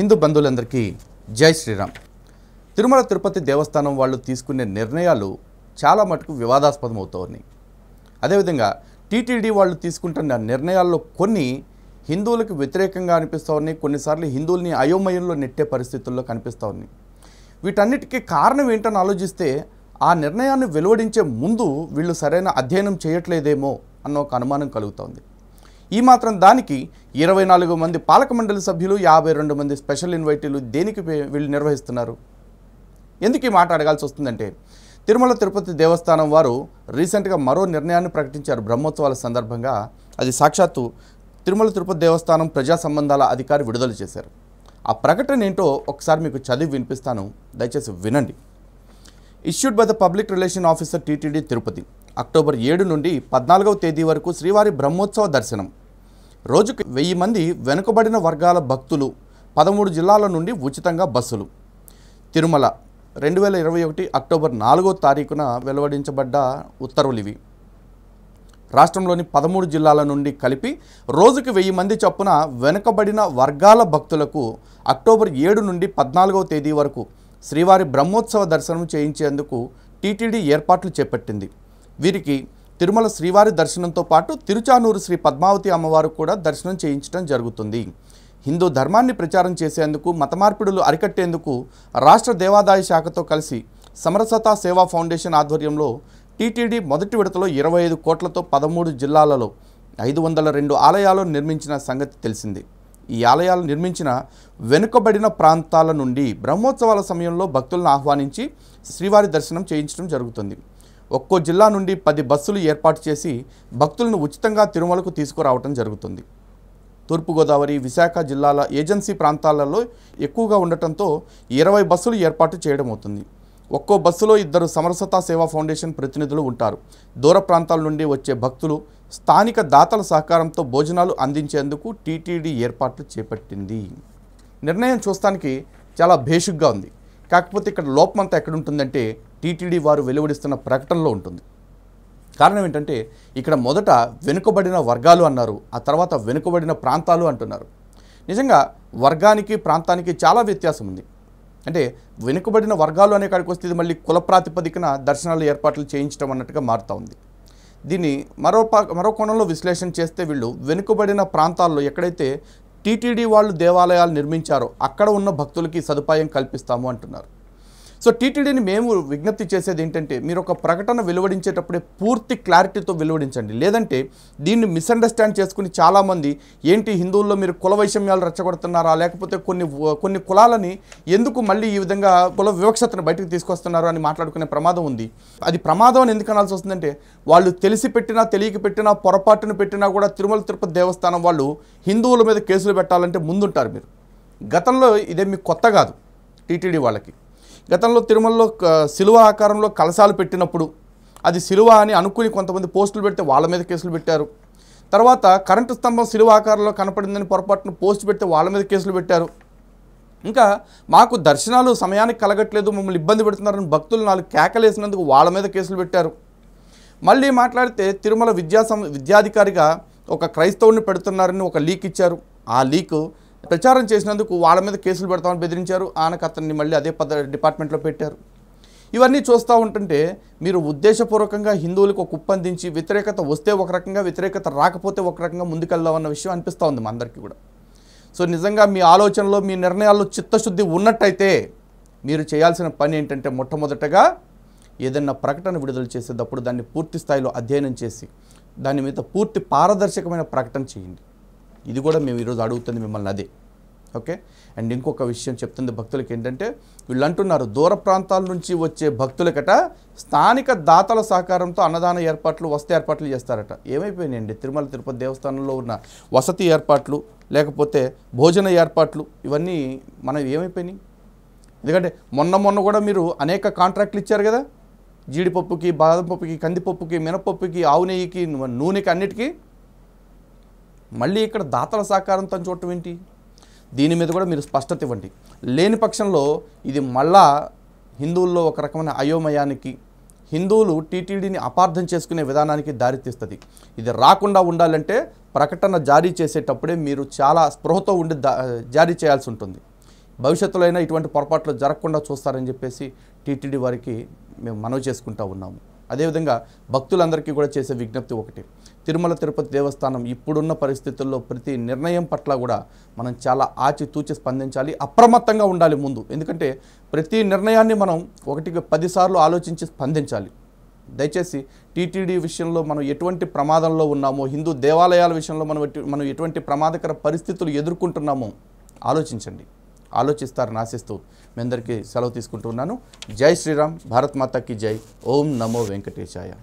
హిందూ బంధువులందరికీ జై శ్రీరామ్ తిరుమల తిరుపతి దేవస్థానం వాళ్ళు తీసుకునే నిర్ణయాలు చాలా మటుకు వివాదాస్పదం అవుతూ ఉన్నాయి అదేవిధంగా టీటీడీ వాళ్ళు తీసుకుంటున్న నిర్ణయాల్లో కొన్ని హిందువులకు వ్యతిరేకంగా అనిపిస్తూ ఉన్నాయి కొన్నిసార్లు హిందువుల్ని అయోమయంలో నెట్టే పరిస్థితుల్లో కనిపిస్తూ ఉన్నాయి వీటన్నిటికీ కారణం ఏంటని ఆలోచిస్తే ఆ నిర్ణయాన్ని వెలువడించే ముందు వీళ్ళు సరైన అధ్యయనం చేయట్లేదేమో అన్న ఒక అనుమానం కలుగుతోంది ఈ మాత్రం దానికి ఇరవై నాలుగు మంది పాలక మండలి సభ్యులు యాభై రెండు మంది స్పెషల్ ఇన్వైటీలు దేనికి వీళ్ళు నిర్వహిస్తున్నారు ఎందుకు ఈ మాట అడగాల్సి వస్తుందంటే తిరుమల తిరుపతి దేవస్థానం వారు రీసెంట్గా మరో నిర్ణయాన్ని ప్రకటించారు బ్రహ్మోత్సవాల సందర్భంగా అది సాక్షాత్తు తిరుమల తిరుపతి దేవస్థానం ప్రజా సంబంధాల అధికారి విడుదల చేశారు ఆ ప్రకటన ఏంటో ఒకసారి మీకు చదివి వినిపిస్తాను దయచేసి వినండి issued by the public relation officer TTD Tirupati October ఏడు నుండి పద్నాలుగవ తేదీ వరకు శ్రీవారి బ్రహ్మోత్సవ దర్శనం రోజుకు వెయ్యి మంది వెనుకబడిన వర్గాల భక్తులు పదమూడు జిల్లాల నుండి ఉచితంగా బస్సులు తిరుమల రెండు వేల ఇరవై ఒకటి అక్టోబర్ నాలుగో తారీఖున వెలువడించబడ్డ ఉత్తర్వులు ఇవి రాష్ట్రంలోని పదమూడు జిల్లాల నుండి కలిపి రోజుకు వెయ్యి మంది చొప్పున వెనుకబడిన వర్గాల భక్తులకు అక్టోబర్ ఏడు నుండి పద్నాలుగవ తేదీ వరకు శ్రీవారి బ్రహ్మోత్సవ దర్శనం చేయించేందుకు టీటీడీ ఏర్పాట్లు చేపట్టింది వీరికి తిరుమల శ్రీవారి దర్శనంతో పాటు తిరుచానూరు శ్రీ పద్మావతి అమ్మవారు కూడా దర్శనం చేయించడం జరుగుతుంది హిందూ ధర్మాన్ని ప్రచారం చేసేందుకు మతమార్పిడులు అరికట్టేందుకు రాష్ట్ర దేవాదాయ శాఖతో కలిసి సమరసత సేవా ఫౌండేషన్ ఆధ్వర్యంలో టీటీడీ మొదటి విడతలో ఇరవై ఐదు కోట్లతో పదమూడు జిల్లాలలో ఐదు వందల రెండు ఆలయాలు నిర్మించిన సంగతి తెలిసింది ఈ ఆలయాలు నిర్మించిన వెనుకబడిన ప్రాంతాల నుండి బ్రహ్మోత్సవాల సమయంలో భక్తులను ఆహ్వానించి శ్రీవారి దర్శనం చేయించడం జరుగుతుంది ఒక్కో జిల్లా నుండి పది బస్సులు ఏర్పాటు చేసి భక్తులను ఉచితంగా తిరుమలకు తీసుకురావటం జరుగుతుంది తూర్పుగోదావరి విశాఖ జిల్లాల ఏజెన్సీ ప్రాంతాలలో ఎక్కువగా ఉండటంతో ఇరవై బస్సులు ఏర్పాటు చేయడం అవుతుంది ఒక్కో బస్సులో ఇద్దరు సమరసత సేవా ఫౌండేషన్ ప్రతినిధులు ఉంటారు దూర ప్రాంతాల నుండి వచ్చే భక్తులు స్థానిక దాతల సహకారంతో భోజనాలు అందించేందుకు టీటీడీ ఏర్పాట్లు చేపట్టింది నిర్ణయం చూస్తానికి చాలా భేషుగ్గా ఉంది కాకపోతే ఇక్కడ లోపమంతా ఎక్కడుంటుందంటే టీటీడీ వారు వెలువడిస్తున్న ప్రకటనలో ఉంటుంది కారణం ఏంటంటే ఇక్కడ మొదట వెనుకబడిన వర్గాలు అన్నారు ఆ తర్వాత వెనుకబడిన ప్రాంతాలు అంటున్నారు నిజంగా వర్గానికి ప్రాంతానికి చాలా వ్యత్యాసం ఉంది అంటే వెనుకబడిన వర్గాలు అనే కాడికి వస్తే ఇది మళ్ళీ కుల ప్రాతిపదికన దర్శనాలు ఏర్పాట్లు చేయించడం అన్నట్టుగా మారుతూ ఉంది దీన్ని మరో మరో కోణంలో విశ్లేషణ చేస్తే వీళ్ళు వెనుకబడిన ప్రాంతాల్లో ఎక్కడైతే టీటీడీ వాళ్ళు దేవాలయాలు నిర్మించారో అక్కడ ఉన్న భక్తులకి సదుపాయం కల్పిస్తాము అంటున్నారు సో టీటీడీని మేము విజ్ఞప్తి చేసేది ఏంటంటే మీరు ఒక ప్రకటన వెలువడించేటప్పుడే పూర్తి క్లారిటీతో వెలువడించండి లేదంటే దీన్ని మిస్అండర్స్టాండ్ చేసుకుని చాలామంది ఏంటి హిందువుల్లో మీరు కుల వైషమ్యాలు రెచ్చగొడుతున్నారా లేకపోతే కొన్ని కొన్ని కులాలని ఎందుకు మళ్ళీ ఈ విధంగా కుల వివక్షతను బయటకు తీసుకొస్తున్నారు అని మాట్లాడుకునే ప్రమాదం ఉంది అది ప్రమాదం అని ఎందుకు అనాల్సి వస్తుందంటే వాళ్ళు తెలిసి పెట్టినా తెలియక పెట్టినా పొరపాటును పెట్టినా కూడా తిరుమల తిరుపతి దేవస్థానం వాళ్ళు హిందువుల మీద కేసులు పెట్టాలంటే ముందుంటారు మీరు గతంలో ఇదే మీకు కొత్త కాదు టీటీడీ వాళ్ళకి గతంలో తిరుమలలో సిలువ ఆకారంలో కలశాలు పెట్టినప్పుడు అది శిలువ అని అనుకుని కొంతమంది పోస్టులు పెడితే వాళ్ళ మీద కేసులు పెట్టారు తర్వాత కరెంటు స్తంభం సిలువ ఆకారంలో కనపడిందని పొరపాటున పోస్టు పెడితే వాళ్ళ మీద కేసులు పెట్టారు ఇంకా మాకు దర్శనాలు సమయానికి కలగట్లేదు మమ్మల్ని ఇబ్బంది పెడుతున్నారని భక్తులు నాలుగు కేకలేసినందుకు వాళ్ళ మీద కేసులు పెట్టారు మళ్ళీ మాట్లాడితే తిరుమల విద్యా విద్యాధికారిగా ఒక క్రైస్తవుని పెడుతున్నారని ఒక లీక్ ఇచ్చారు ఆ లీకు ప్రచారం చేసినందుకు వాళ్ళ మీద కేసులు పెడతామని బెదిరించారు ఆయనకు అతన్ని మళ్ళీ అదే పద డిపార్ట్మెంట్లో పెట్టారు ఇవన్నీ చూస్తూ ఉంటుంటే మీరు ఉద్దేశపూర్వకంగా హిందువులకు కుప్పందించి వ్యతిరేకత వస్తే ఒక రకంగా వ్యతిరేకత రాకపోతే ఒక రకంగా ముందుకెళ్దామన్న విషయం అనిపిస్తూ ఉంది మా అందరికీ కూడా సో నిజంగా మీ ఆలోచనలో మీ నిర్ణయాల్లో చిత్తశుద్ధి ఉన్నట్టయితే మీరు చేయాల్సిన పని ఏంటంటే మొట్టమొదటగా ఏదైనా ప్రకటన విడుదల చేసేటప్పుడు దాన్ని పూర్తి స్థాయిలో అధ్యయనం చేసి దాని మీద పూర్తి పారదర్శకమైన ప్రకటన చేయండి ఇది కూడా మేము ఈరోజు అడుగుతుంది మిమ్మల్ని అదే ఓకే అండ్ ఇంకొక విషయం చెప్తుంది భక్తులకి ఏంటంటే వీళ్ళు అంటున్నారు దూర ప్రాంతాల నుంచి వచ్చే భక్తులకట స్థానిక దాతల సహకారంతో అన్నదాన ఏర్పాట్లు వసతి ఏర్పాట్లు చేస్తారట ఏమైపోయినాయండి తిరుమల తిరుపతి దేవస్థానంలో ఉన్న వసతి ఏర్పాట్లు లేకపోతే భోజన ఏర్పాట్లు ఇవన్నీ మనం ఏమైపోయినాయి ఎందుకంటే మొన్న మొన్న కూడా మీరు అనేక కాంట్రాక్ట్లు ఇచ్చారు కదా జీడిపప్పుకి బాదంపప్పుకి కందిపప్పుకి మినపప్పుకి ఆవు నెయ్యికి నూనెకి అన్నిటికీ మళ్ళీ ఇక్కడ దాతల సహకారంతో చూడటం ఏంటి దీని మీద కూడా మీరు స్పష్టత ఇవ్వండి లేని పక్షంలో ఇది మళ్ళా హిందువుల్లో ఒక రకమైన అయోమయానికి హిందువులు టీటీడీని అపార్థం చేసుకునే విధానానికి దారితీస్తుంది ఇది రాకుండా ఉండాలంటే ప్రకటన జారీ చేసేటప్పుడే మీరు చాలా స్పృహతో ఉండి జారీ చేయాల్సి ఉంటుంది భవిష్యత్తులో అయినా ఇటువంటి పొరపాట్లు జరగకుండా చూస్తారని చెప్పేసి టీటీడీ వారికి మేము మనవి చేసుకుంటా ఉన్నాము అదేవిధంగా భక్తులందరికీ కూడా చేసే విజ్ఞప్తి ఒకటి తిరుమల తిరుపతి దేవస్థానం ఇప్పుడున్న పరిస్థితుల్లో ప్రతి నిర్ణయం పట్ల కూడా మనం చాలా ఆచితూచి స్పందించాలి అప్రమత్తంగా ఉండాలి ముందు ఎందుకంటే ప్రతి నిర్ణయాన్ని మనం ఒకటికి పదిసార్లు ఆలోచించి స్పందించాలి దయచేసి టీటీడీ విషయంలో మనం ఎటువంటి ప్రమాదంలో ఉన్నామో హిందూ దేవాలయాల విషయంలో మనం మనం ఎటువంటి ప్రమాదకర పరిస్థితులు ఎదుర్కొంటున్నామో ఆలోచించండి ఆలోచిస్తారని ఆశిస్తూ మీ అందరికీ సెలవు తీసుకుంటున్నాను జై శ్రీరామ్ భారత్ మాతకి జై ఓం నమో వెంకటేశాయ